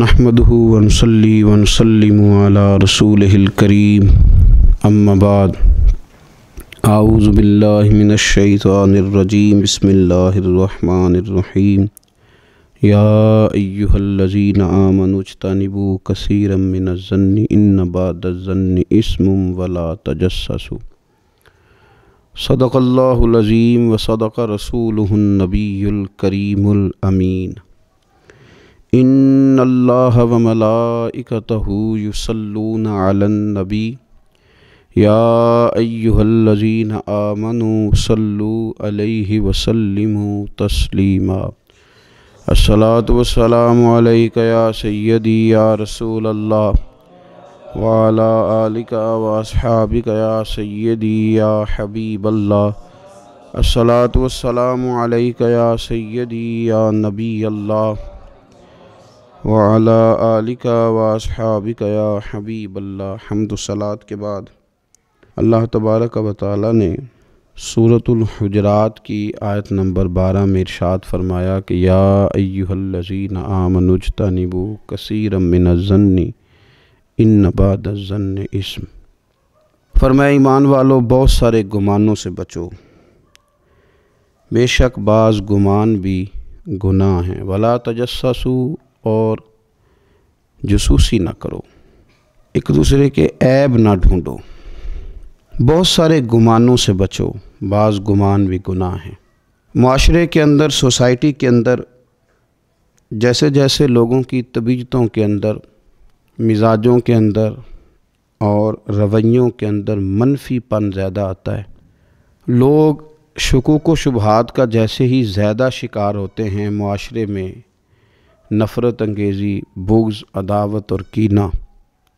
नहमदहू वनसली वनसलम रसूल करीम अम्माबाद आउज़बिल्लिमिनशैतरजीम बसमीम याहल्लजीन आमनुजतनबू कसरमिनज़न्नी इन्नबादन्नी इसमुम वला तजस्सु सदक़ल्लाज़ीम व सदक़ रसूल नबील करीमल अमीन इन अल्लाह व मलाइकतहु युसल्लून अलन नबी या अय्युहल्लजीन आमनु सल्लु अलैहि वसल्लिमु तस्लीमा अस्सलातु वस्सलाम अलैक या सय्यदी या रसूल अल्लाह वाला आलिका वासहाबिक या सय्यदी या हबीब अल्लाह अस्सलातु वस्सलाम अलैक या सय्यदी या नबी अल्लाह वाला अलिका वासहाबिक या हबीब अल्लाह हमदसलात के बाद अल्लाह तबारक व ताली ने सूरतुलहजरात की आयत नंबर बारह में इरशाद फरमाया कि या अयुहल्लजीन आमनुजता निबू कसर मिनजन्नी इन नबादन इसम फरमाए ईमान वालों बहुत सारे गुमानों से बचो बेशक बाज़ गुमान भी गुनाह हैं वला तजस्सू और जसूसी ना करो एक दूसरे के ऐब ना ढूंढो बहुत सारे गुमानों से बचो बाज़ गुमान भी गुनाह हैं माशरे के अंदर सोसाइटी के अंदर जैसे जैसे लोगों की तबीयतों के अंदर मिजाजों के अंदर और रवैयों के अंदर मनफीपन ज़्यादा आता है लोग शकूक व शुबहत का जैसे ही ज़्यादा शिकार होते हैं माशरे में नफ़रत अंगेज़ी बुग्ज़ अदावत और कीना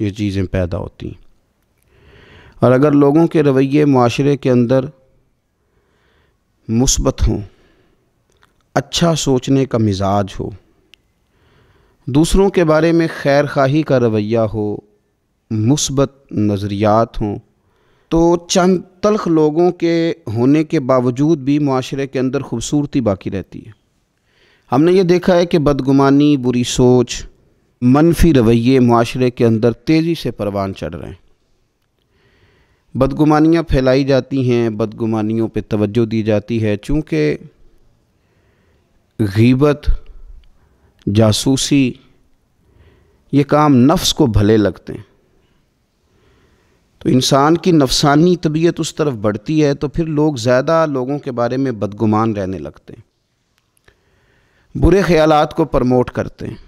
ये चीज़ें पैदा होती हैं और अगर लोगों के रवैये माशरे के अंदर मुस्बत हों अच्छा सोचने का मिजाज हो दूसरों के बारे में खैर खाही का रवैया हो मुस्बत नज़रियात हों तो चंद तलख लोगों के होने के बावजूद भी माशरे के अंदर खूबसूरती बाकी रहती है हमने ये देखा है कि बदगुमानी बुरी सोच मनफी रवैये माशरे के अंदर तेज़ी से परवान चढ़ रहे हैं बदगुमानियाँ फैलाई जाती हैं बदगुमानियों पर तोज्जो दी जाती है चूँकि गीबत जासूसी ये काम नफ्स को भले लगते हैं तो इंसान की नफसानी तबीयत उस तरफ बढ़ती है तो फिर लोग ज़्यादा लोगों के बारे में बदगुमान रहने लगते हैं बुरे ख्याल को प्रमोट करते हैं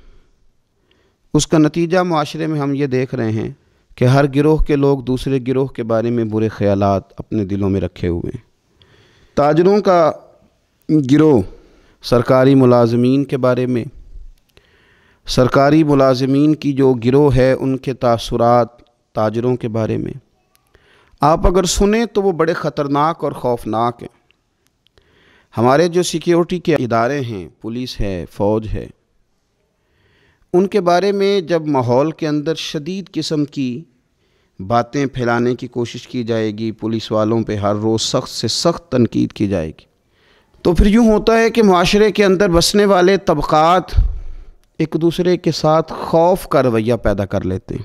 उसका नतीजा माशरे में हम ये देख रहे हैं कि हर गिरोह के लोग दूसरे गिरोह के बारे में बुरे ख्याल अपने दिलों में रखे हुए हैं ताजरों का गिरोह सरकारी मुलाजमीन के बारे में सरकारी मुलाजमीन की जो गिरोह है उनके तसरत ताजरों के बारे में आप अगर सुने तो वो बड़े ख़तरनाक और ख़ौफनाक हैं हमारे जो सिक्योरिटी के इदारे हैं पुलिस है फ़ौज है उनके बारे में जब माहौल के अंदर शदीद किस्म की बातें फैलाने की कोशिश की जाएगी पुलिस वालों पे हर रोज़ सख्त से सख्त तनकीद की जाएगी तो फिर यूँ होता है कि माशरे के अंदर बसने वाले तबक़ात एक दूसरे के साथ खौफ का रवैया पैदा कर लेते हैं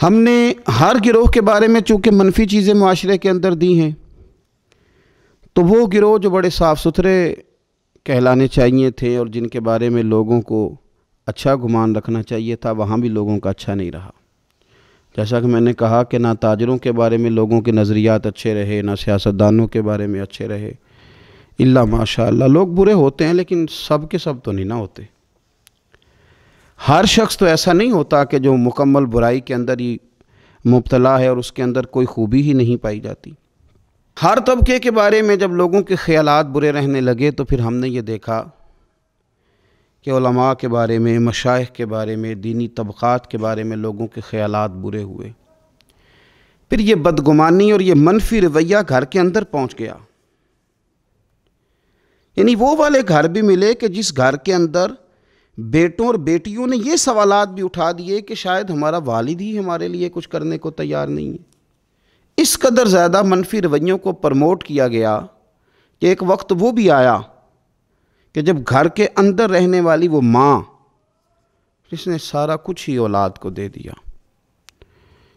हमने हर गिरोह के बारे में चूँकि मनफी चीज़ें माशरे के अंदर दी हैं तो वो गिरोह जो बड़े साफ़ सुथरे कहलाने चाहिए थे और जिनके बारे में लोगों को अच्छा गुमान रखना चाहिए था वहाँ भी लोगों का अच्छा नहीं रहा जैसा कि मैंने कहा कि ना ताजरों के बारे में लोगों के नज़रियात अच्छे रहे ना सियासतदानों के बारे में अच्छे रहे इल्ला माशा लोग बुरे होते हैं लेकिन सब के सब तो नहीं ना होते हर शख्स तो ऐसा नहीं होता कि जो मुकम्मल बुराई के अंदर ही मुबतला है और उसके अंदर कोई खूबी ही नहीं पाई जाती हर तबके के बारे में जब लोगों के ख्याल बुरे रहने लगे तो फिर हमने ये देखा कि उलमा के बारे में मशाइ के बारे में दीनी तबक़ात के बारे में लोगों के ख्याल बुरे हुए फिर ये बदगुमानी और ये मनफी रवैया घर के अंदर पहुंच गया यानी वो वाले घर भी मिले कि जिस घर के अंदर बेटों और बेटियों ने ये सवालात भी उठा दिए कि शायद हमारा वालिद ही हमारे लिए कुछ करने को तैयार नहीं है इस कदर ज़्यादा मनफी रवैयों को प्रमोट किया गया कि एक वक्त वो भी आया कि जब घर के अंदर रहने वाली वो माँ जिसने सारा कुछ ही औलाद को दे दिया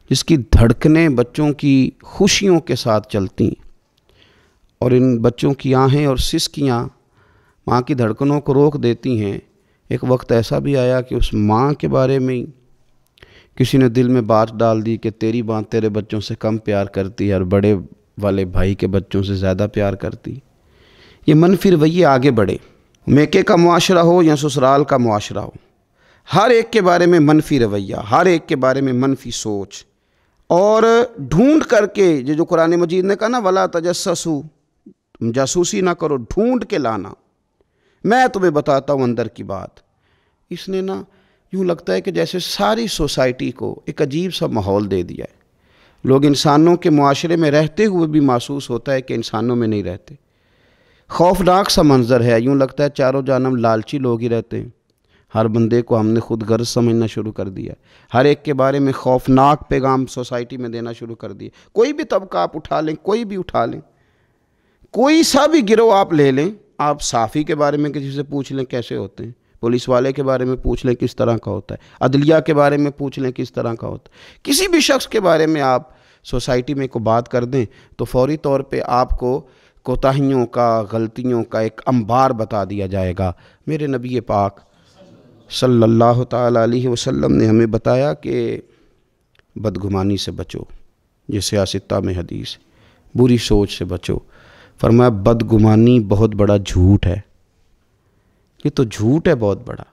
जिसकी धड़कने बच्चों की खुशियों के साथ चलती और इन बच्चों की आहें और सिसकियाँ माँ की धड़कनों को रोक देती हैं एक वक्त ऐसा भी आया कि उस माँ के बारे में किसी ने दिल में बात डाल दी कि तेरी बात तेरे बच्चों से कम प्यार करती है और बड़े वाले भाई के बच्चों से ज़्यादा प्यार करती ये मनफी वही आगे बढ़े मेके का मुआरा हो या ससुराल का मुआरा हो हर एक के बारे में मनफी रवैया हर एक के बारे में मनफी सोच और ढूंढ करके जो जो कुरान मजीद ने कहा ना वला तजस्सू जासूसी ना करो ढूंढ के लाना मैं तुम्हें बताता हूँ अंदर की बात इसने ना यूँ लगता है कि जैसे सारी सोसाइटी को एक अजीब सा माहौल दे दिया है लोग इंसानों के माशरे में रहते हुए भी महसूस होता है कि इंसानों में नहीं रहते खौफनाक सा मंजर है यूँ लगता है चारों जानम लालची लोग ही रहते हैं हर बंदे को हमने खुद गर्ज समझना शुरू कर दिया हर एक के बारे में खौफनाक पैगाम सोसाइटी में देना शुरू कर दिया कोई भी तबका आप उठा लें कोई भी उठा लें कोई सा भी गिरोह आप ले लें आप साफ़ी के बारे में किसी से पूछ लें कैसे होते हैं पुलिस वाले के बारे में पूछ लें किस तरह का होता है अदलिया के बारे में पूछ लें किस तरह का होता है किसी भी शख्स के बारे में आप सोसाइटी में को बात कर दें तो फौरी तौर पे आपको कोताहियों का गलतियों का एक अंबार बता दिया जाएगा मेरे नबी पाक सल्लल्लाहु अलैहि वसल्लम ने हमें बताया कि बदगुमानी से बचो ये सियासता में हदीस बुरी सोच से बचो फरमाया बदगुमानी बहुत बड़ा झूठ है ये तो झूठ है बहुत बड़ा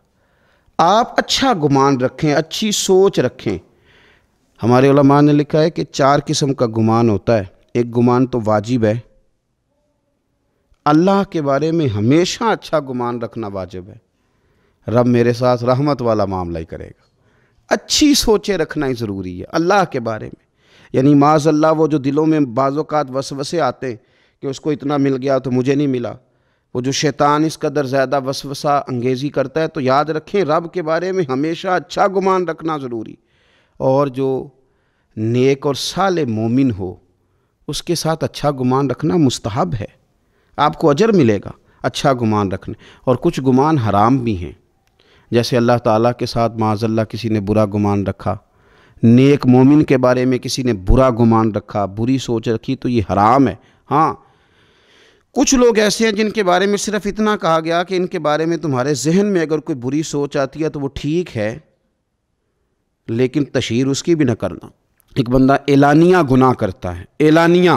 आप अच्छा गुमान रखें अच्छी सोच रखें हमारे उलमा ने लिखा है कि चार किस्म का गुमान होता है एक गुमान तो वाजिब है अल्लाह के बारे में हमेशा अच्छा गुमान रखना वाजिब है रब मेरे साथ रहमत वाला मामला ही करेगा अच्छी सोचें रखना ही ज़रूरी है अल्लाह के बारे में यानी माज अल्लाह वो जो दिलों में बाज़ात वसवसे आते हैं कि उसको इतना मिल गया तो मुझे नहीं मिला वो जो शैतान इस कदर ज़्यादा वसवसा अंगेज़ी करता है तो याद रखें रब के बारे में हमेशा अच्छा गुमान रखना ज़रूरी और जो नेक और साल मोमिन हो उसके साथ अच्छा गुमान रखना मुस्तहब है आपको अजर मिलेगा अच्छा गुमान रखने और कुछ गुमान हराम भी हैं जैसे अल्लाह ताला के साथ माजल्ला किसी ने बुरा गुमान रखा नेक मोमिन के बारे में किसी ने बुरा गुमान रखा बुरी सोच रखी तो ये हराम है हाँ कुछ लोग ऐसे हैं जिनके बारे में सिर्फ इतना कहा गया कि इनके बारे में तुम्हारे जहन में अगर कोई बुरी सोच आती है तो वो ठीक है लेकिन तशहर उसकी भी ना करना एक बंदा एलानिया गुनाह करता है एलानिया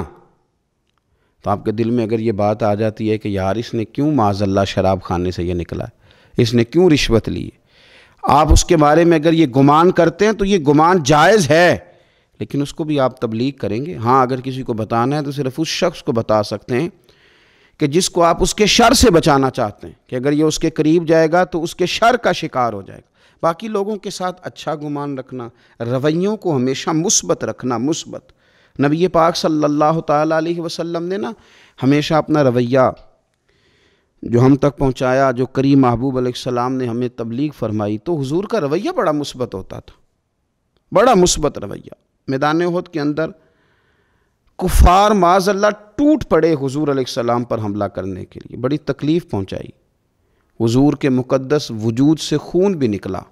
तो आपके दिल में अगर ये बात आ जाती है कि यार इसने क्यों माजल्ला शराब खाने से ये निकला इसने क्यों रिश्वत ली आप उसके बारे में अगर ये गुमान करते हैं तो ये गुमान जायज़ है लेकिन उसको भी आप तबलीग करेंगे हाँ अगर किसी को बताना है तो सिर्फ उस शख्स को बता सकते हैं कि जिसको आप उसके शर से बचाना चाहते हैं कि अगर ये उसके करीब जाएगा तो उसके शर का शिकार हो जाएगा बाकी लोगों के साथ अच्छा गुमान रखना रवैयों को हमेशा मुस्बत रखना मुस्बत नबी पाक सल्लल्लाहु अलैहि वसल्लम ने ना हमेशा अपना रवैया जो हम तक पहुंचाया जो करी महबूब सलाम ने हमें तबलीग फरमाई तो हुजूर का रवैया बड़ा मुस्बत होता था बड़ा मुस्बत रवैया मैदान वहद के अंदर कुफार माजल्ला टूट पड़े हजूर सलाम पर हमला करने के लिए बड़ी तकलीफ़ पहुँचाई हजूर के मुकदस वजूद से खून भी निकला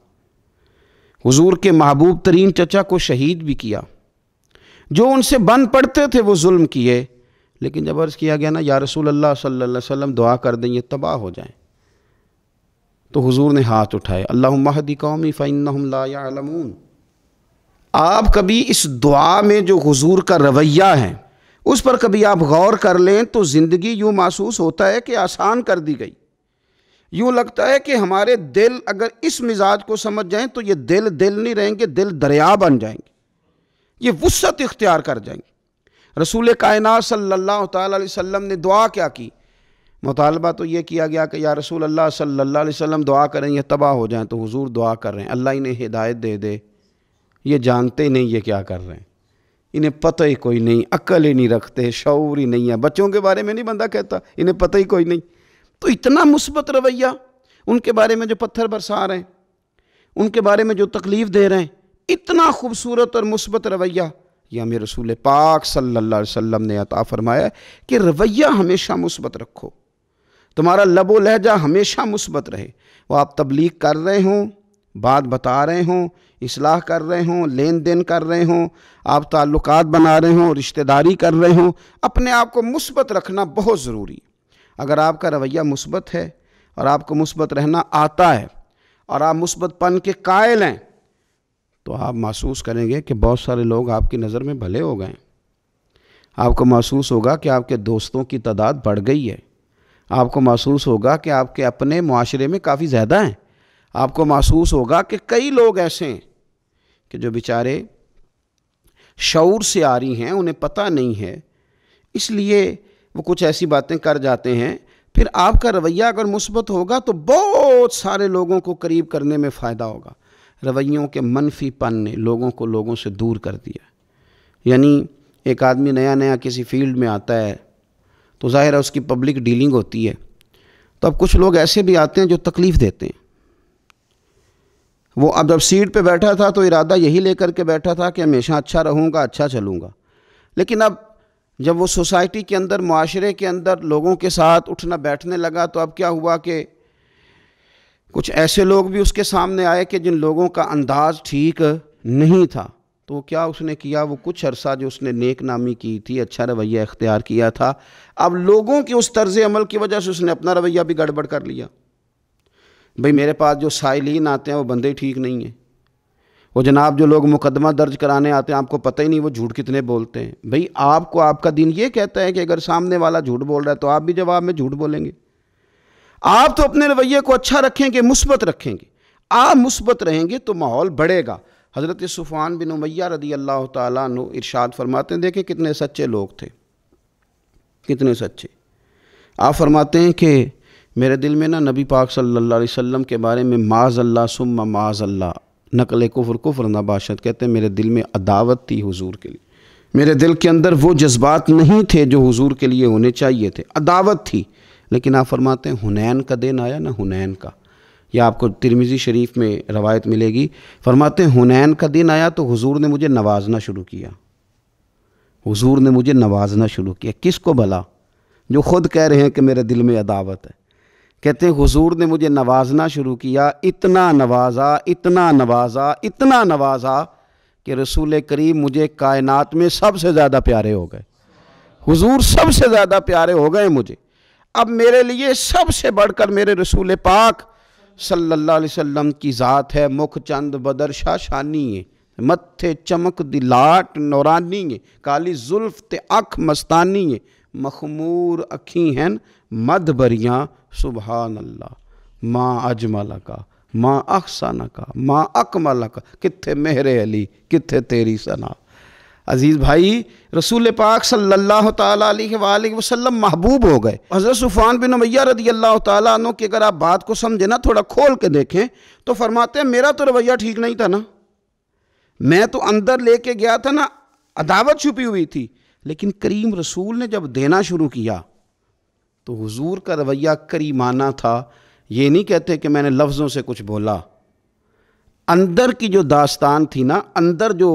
हजूर के महबूब तरीन चचा को शहीद भी किया जो उनसे बन पड़ते थे वो जुल्म किए लेकिन जब अर्ज़ किया गया ना या रसूल अल्लाह सल्लल्लाहु अलैहि वसल्लम दुआ कर दें ये तबाह हो जाए तो हुजूर ने हाथ उठाए अल्लाह महदी कौमी फ़ैन ला या आप कभी इस दुआ में जो हुजूर का रवैया है उस पर कभी आप गौर कर लें तो ज़िंदगी यूँ महसूस होता है कि आसान कर दी गई यूँ लगता है कि हमारे दिल अगर इस मिजाज को समझ जाएं तो ये दिल दिल नहीं रहेंगे दिल दरिया बन जाएंगे ये वसत इख्तियार कर जाएंगे रसूल कायनात सल्ला अलैहि ने दुआ क्या की मुतालबा तो ये किया गया कि या रसूल अल्लाह सल्ला अलैहि दुआ करें यह तबाह हो जाएँ तो हज़ू दुआ कर रहे हैं अल्लाह इन्हें हिदायत दे दे ये जानते ही नहीं ये क्या कर रहे हैं इन्हें पता ही कोई नहीं अक्ल ही नहीं रखते शौर ही नहीं है बच्चों के बारे में नहीं बंदा कहता इन्हें पता ही कोई नहीं तो इतना मुस्बत रवैया उनके बारे में जो पत्थर बरसा रहे हैं उनके बारे में जो तकलीफ़ दे रहे हैं इतना खूबसूरत और मुस्बत रवैया यह हमें रसूल पाक सल्ला अलैहि ने अता फरमाया कि रवैया हमेशा मुस्बत रखो तुम्हारा लबो लहजा हमेशा मुस्बत रहे वो आप तबलीग कर रहे हों बात बता रहे हों इसलाह कर रहे हों लेन देन कर रहे हों आप ताल्लुक बना रहे हों रिश्तेदारी कर रहे हों अपने आप को मुस्बत रखना बहुत ज़रूरी अगर आपका रवैया मुस्बत है और आपको मुस्बत रहना आता है और आप मुस्बतपन के कायल हैं तो आप महसूस करेंगे कि बहुत सारे लोग आपकी नज़र में भले हो गए आपको महसूस होगा कि आपके दोस्तों की तादाद बढ़ गई है आपको महसूस होगा कि आपके अपने माशरे में काफ़ी ज़्यादा हैं आपको महसूस होगा कि कई लोग ऐसे हैं कि जो बेचारे शौर से आ रही हैं उन्हें पता नहीं है इसलिए वो कुछ ऐसी बातें कर जाते हैं फिर आपका रवैया अगर मुस्बत होगा तो बहुत सारे लोगों को करीब करने में फ़ायदा होगा रवैयों के मनफीपन ने लोगों को लोगों से दूर कर दिया यानी एक आदमी नया नया किसी फील्ड में आता है तो ज़ाहिर है उसकी पब्लिक डीलिंग होती है तो अब कुछ लोग ऐसे भी आते हैं जो तकलीफ़ देते हैं वो अब जब सीट पे बैठा था तो इरादा यही लेकर के बैठा था कि हमेशा अच्छा रहूँगा अच्छा चलूँगा लेकिन अब जब वो सोसाइटी के अंदर माशरे के अंदर लोगों के साथ उठना बैठने लगा तो अब क्या हुआ कि कुछ ऐसे लोग भी उसके सामने आए कि जिन लोगों का अंदाज़ ठीक नहीं था तो क्या उसने किया वो कुछ अरसा जो उसने नेक नामी की थी अच्छा रवैया इख्तियार किया था अब लोगों के उस तर्ज अमल की वजह से उसने अपना रवैया भी गड़बड़ कर लिया भाई मेरे पास जो साइलिन आते हैं वो बंदे ठीक नहीं हैं वो जनाब जो लोग मुकदमा दर्ज कराने आते हैं आपको पता ही नहीं वो झूठ कितने बोलते हैं भाई आपको आपका दिन ये कहता है कि अगर सामने वाला झूठ बोल रहा है तो आप भी जवाब में झूठ बोलेंगे आप तो अपने रवैये को अच्छा रखेंगे मुस्बत रखेंगे आप मुस्बत रहेंगे तो माहौल बढ़ेगा हज़रत सुफान बिन उमैया रदी अल्लाह तु इरशाद फरमाते हैं देखें कितने सच्चे लोग थे कितने सच्चे आप फरमाते हैं कि मेरे दिल में ना नबी पाक सल्लल्लाहु अलैहि वसल्लम के बारे में माज अल्लाह सुम माज अल्लाह नकल कुफर कुफर बाशत कहते हैं मेरे दिल में अदावत थी हुजूर के लिए मेरे दिल के अंदर वो जज्बात नहीं थे जो हुजूर के लिए होने चाहिए थे अदावत थी लेकिन आप फरमाते हैं हुनैन का दिन आया ना हुनैन का या आपको तिरमिज़ी शरीफ में रवायत मिलेगी फरमाते हैं हुनैन का दिन आया तो हुजूर ने मुझे नवाजना शुरू किया हुजूर ने मुझे नवाजना शुरू किया किसको भला जो खुद कह रहे हैं कि मेरे दिल में अदावत है कहते हैं हुजूर ने मुझे नवाजना शुरू किया इतना नवाजा इतना नवाजा इतना नवाजा कि रसूल करीम मुझे कायनात में सबसे ज़्यादा प्यारे हो गए हुजूर सबसे ज़्यादा प्यारे हो गए मुझे अब मेरे लिए सबसे बढ़कर मेरे रसूल पाक सल्लल्लाहु अलैहि वसल्लम की ज़ात है मुख चंद बदर शाह शानी है मत्थे चमक दिलाट नौरानी है काली जुल्फ ते अख मस्तानी है मखमूर अखी हैं बरियाँ सुबह अल्लाह माँ अजमल का माँ अखसन का माँ अकमल का कित्थे मेहरे अली कित्थे तेरी सना अज़ीज़ भाई रसूल पाक सल्लल्लाहु अलैहि वसल्लम महबूब हो गए हज़रत सुफान बिन मैया रदी अल्लाह तु की अगर आप बात को समझे ना थोड़ा खोल के देखें तो फरमाते हैं मेरा तो रवैया ठीक नहीं था ना मैं तो अंदर लेके गया था ना अदावत छुपी हुई थी लेकिन करीम रसूल ने जब देना शुरू किया तो हुजूर का रवैया करीमाना था ये नहीं कहते कि मैंने लफ्ज़ों से कुछ बोला अंदर की जो दास्तान थी ना अंदर जो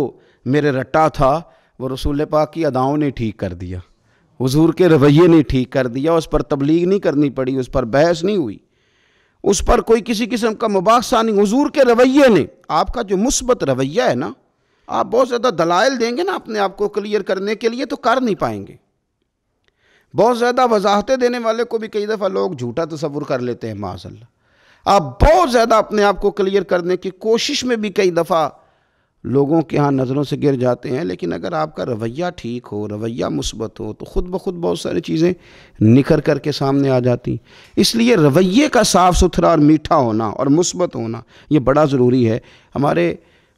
मेरे रट्टा था वो रसूल पाक की अदाओं ने ठीक कर दिया हुजूर के रवैये ने ठीक कर दिया उस पर तबलीग नहीं करनी पड़ी उस पर बहस नहीं हुई उस पर कोई किसी किस्म का मुबासा नहीं हुजूर के रवैये ने आपका जो मुस्बत रवैया है ना आप बहुत ज़्यादा दलाइल देंगे ना अपने आप को क्लियर करने के लिए तो कर नहीं पाएंगे बहुत ज़्यादा वजाहतें देने वाले को भी कई दफ़ा लोग झूठा तस्वुर कर लेते हैं माजल्ला आप बहुत ज़्यादा अपने आप को क्लियर करने की कोशिश में भी कई दफ़ा लोगों के यहाँ नज़रों से गिर जाते हैं लेकिन अगर आपका रवैया ठीक हो रवैया मुस्बत हो तो ख़ुद ब खुद बहुत सारी चीज़ें निखर करके सामने आ जाती इसलिए रवैये का साफ़ सुथरा और मीठा होना और मुस्बत होना ये बड़ा ज़रूरी है हमारे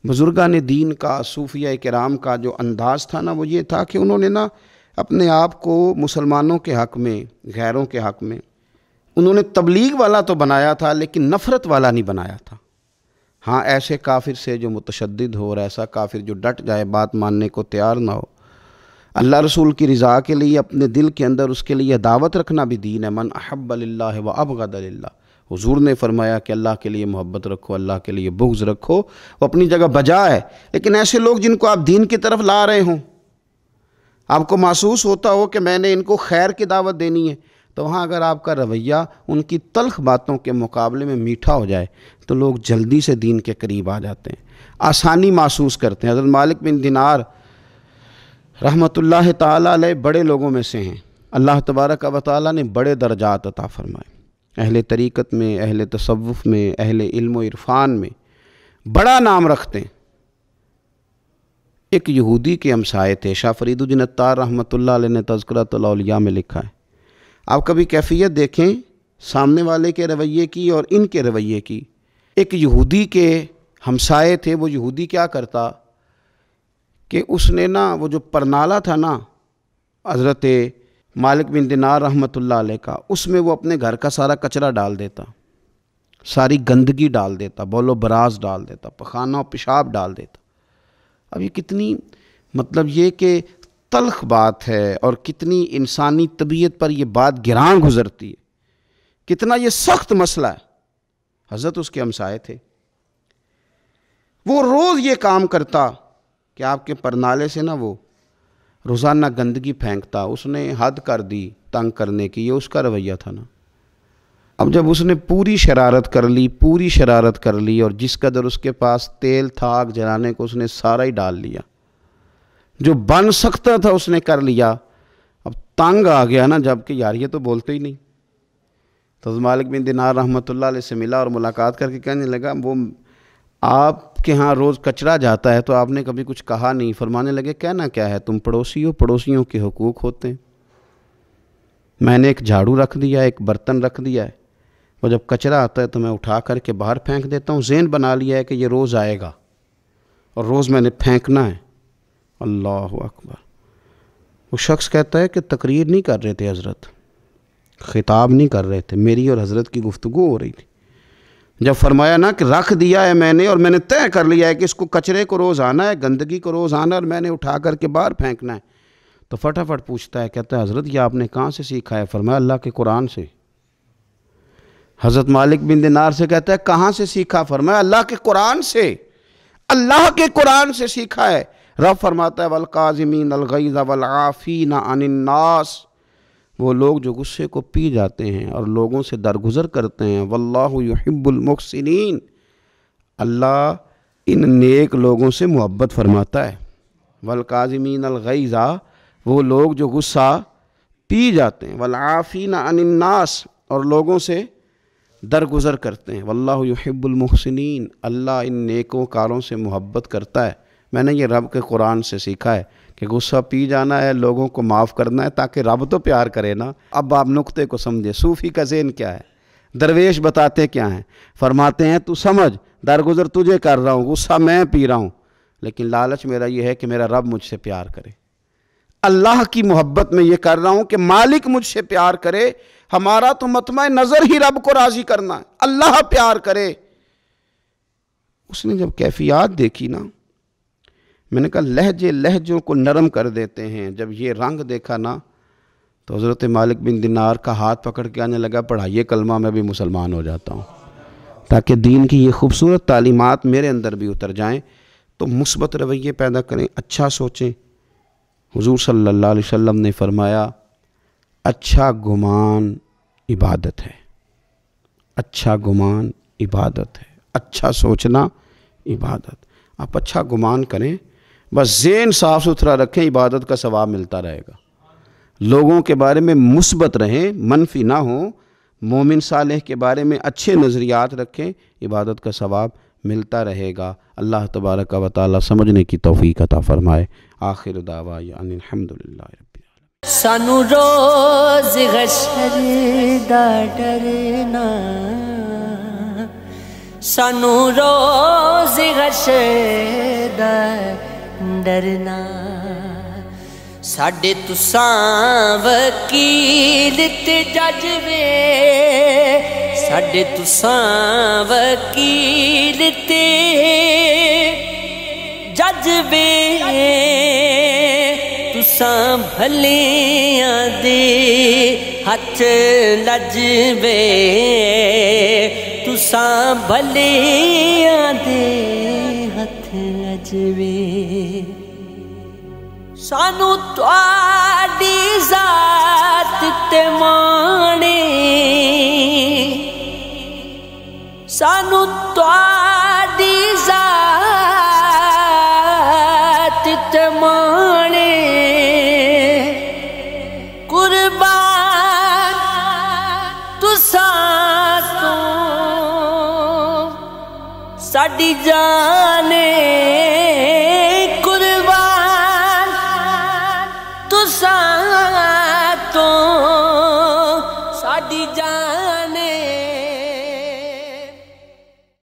बुज़ुर्गान दीन का सूफिया कराम का जो अंदाज़ था ना वो ये था कि उन्होंने ना अपने आप को मुसलमानों के हक़ में गैरों के हक़ में उन्होंने तबलीग वाला तो बनाया था लेकिन नफ़रत वाला नहीं बनाया था हाँ ऐसे काफिर से जो मुतशद हो और ऐसा काफिर जो डट जाए बात मानने को तैयार ना हो अल्लाह रसूल की रज़ा के लिए अपने दिल के अंदर उसके लिए दावत रखना भी दीन है मन अहब व अब हुजूर ने फरमाया कि अल्लाह के लिए मोहब्बत रखो अल्लाह के लिए बुग्ज़ रखो वो अपनी जगह बजा है लेकिन ऐसे लोग जिनको आप दीन की तरफ ला रहे हों आपको महसूस होता हो कि मैंने इनको खैर की दावत देनी है तो वहाँ अगर आपका रवैया उनकी तलख बातों के मुकाबले में मीठा हो जाए तो लोग जल्दी से दीन के करीब आ जाते हैं आसानी महसूस करते हैं हजरत मालिक बिन दिनार रहमत ला बड़े लोगों में से हैं अल्लाह तबारक व ताली ने बड़े दर्जात अता फ़रमाए अहले तरीक़त में अहले तसव्वुफ़ में अहल इल्म इरफान में बड़ा नाम रखते हैं एक यहूदी के हमसाए थे शाह फरीदुद्दीन अतार रहमत ने तस्करतलिया में लिखा है आप कभी कैफियत देखें सामने वाले के रवैये की और इनके रवैये की एक यहूदी के हमसाए थे वो यहूदी क्या करता कि उसने ना वो जो परनाला था ना हज़रत मालिक बिन दिनार रहमतुल्लाह अलैह का उसमें वो अपने घर का सारा कचरा डाल देता सारी गंदगी डाल देता बोलो बराज डाल देता पखाना और पेशाब डाल देता अब ये कितनी मतलब ये कि तलख बात है और कितनी इंसानी तबीयत पर यह बात गिरान गुज़रती है कितना ये सख्त मसला है हज़रत उसके हमसाए थे वो रोज़ ये काम करता कि आपके परनाले से ना वो रोज़ाना गंदगी फेंकता उसने हद कर दी तंग करने की ये उसका रवैया था ना अब जब उसने पूरी शरारत कर ली पूरी शरारत कर ली और जिस कदर उसके पास तेल था आग जलाने को उसने सारा ही डाल लिया जो बन सकता था उसने कर लिया अब तंग आ गया ना जबकि यार ये तो बोलते ही नहीं तो मालिक बिन दिनार रहमत से मिला और मुलाकात करके कहने लगा वो आप आपके यहाँ रोज़ कचरा जाता है तो आपने कभी कुछ कहा नहीं फरमाने लगे कहना क्या है तुम पड़ोसी हो पड़ोसियों के हकूक़ होते हैं मैंने एक झाड़ू रख दिया एक बर्तन रख दिया है वो जब कचरा आता है तो मैं उठा करके बाहर फेंक देता हूँ जेन बना लिया है कि ये रोज़ आएगा और रोज़ मैंने फेंकना है अल्लाह अकबर वो शख्स कहता है कि तकरीर नहीं कर रहे थे हज़रत ख़िताब नहीं कर रहे थे मेरी और हज़रत की गुफ्तु हो रही थी जब फरमाया ना कि रख दिया है मैंने और मैंने तय कर लिया है कि इसको कचरे को रोज़ आना है गंदगी को रोज़ आना है और मैंने उठा करके बाहर फेंकना है तो फटाफट पूछता है कहता है हज़रत यह आपने कहाँ से सीखा है फरमाया अल्लाह के कुरान से हज़रत मालिक बिन दिनार से कहता है कहाँ से सीखा फरमाया अल्लाह के कुरान से अल्लाह के कुरान से सीखा है रब फरमाता है वलकाजमीन अलगैज़ वलआफ़ी ना अनन्नास वो लोग जो गुस्से को पी जाते हैं और लोगों से दरगुजर करते हैं वल्लाहबुलमसिन अल्लाह इन नेक लोगों से मोहब्बत फरमाता है वलकाजमीन अलगैज़ा वो लोग जो गुस्सा पी जाते हैं वलाफ़ीन अनन्नास और लोगों से दरगुजर करते हैं वल्लाहबुलमसिन अल्लाह इन नेकों कारों से मोहब्बत करता है मैंने ये रब के कुरान से सीखा है कि गुस्सा पी जाना है लोगों को माफ़ करना है ताकि रब तो प्यार करे ना अब आप नुक्ते को समझे सूफ़ी का जेन क्या है दरवेश बताते क्या हैं फरमाते हैं तू समझ दरगुजर तुझे कर रहा हूँ गुस्सा मैं पी रहा हूँ लेकिन लालच मेरा यह है कि मेरा रब मुझसे प्यार करे अल्लाह की मोहब्बत में ये कर रहा हूँ कि मालिक मुझसे प्यार करे हमारा तो मतम नज़र ही रब को राज़ी करना है अल्लाह प्यार करे उसने जब कैफियात देखी ना मैंने कहा लहजे लहजों को नरम कर देते हैं जब ये रंग देखा ना तो हज़रत मालिक बिन दिनार का हाथ पकड़ के आने लगा पढ़ाइए कलमा मैं भी मुसलमान हो जाता हूँ ताकि दीन की ये खूबसूरत तालीमत मेरे अंदर भी उतर जाएँ तो मुस्बत रवैये पैदा करें अच्छा सोचें हजूर सल्ला वम ने फरमाया अच्छा गुमान इबादत है अच्छा गुमान इबादत है अच्छा सोचना इबादत आप अच्छा गुमान करें बस जेन साफ़ सुथरा रखें इबादत का सवाब मिलता रहेगा लोगों के बारे में मुस्बत रहें मनफी ना हो मोमिन सालेह के बारे में अच्छे नज़रियात रखें इबादत का सवाब मिलता रहेगा अल्लाह तबारक व ताली समझने की तोफ़ी अता फ़रमाए आखिर दावा अलहमदिल्ला सानू रोज़ गशर दा डरना सानू रोज़ गशर दा ਡਰਨਾ ਸਾਡੇ ਤੁਸਾਂ ਵਕੀਲ ਤੇ ਜੱਜ ਵੇ ਸਾਡੇ ਤੁਸਾਂ ਵਕੀਲ ਤੇ ਜੱਜ ਵੇ ਤੁਸਾਂ ਭਲਿਆਂ ਦੇ ਹੱਥ ਲੱਜ ਵੇ ਤੁਸਾਂ ਭਲਿਆਂ ਦੇ ਜੀਵੇ ਸਾਨੂੰ ਤੁਹਾਡੀ ਜ਼ਾਤ ਤੇ ਮਾਣੇ ਸਾਨੂੰ ਤੁਹਾਡੀ ਜ਼ਾਤ ਤੇ ਮਾਣੇ ਕੁਰਬਾਨ ਤੁਸਾਂ ਤੋਂ ਸਾਡੀ ਜਾਨ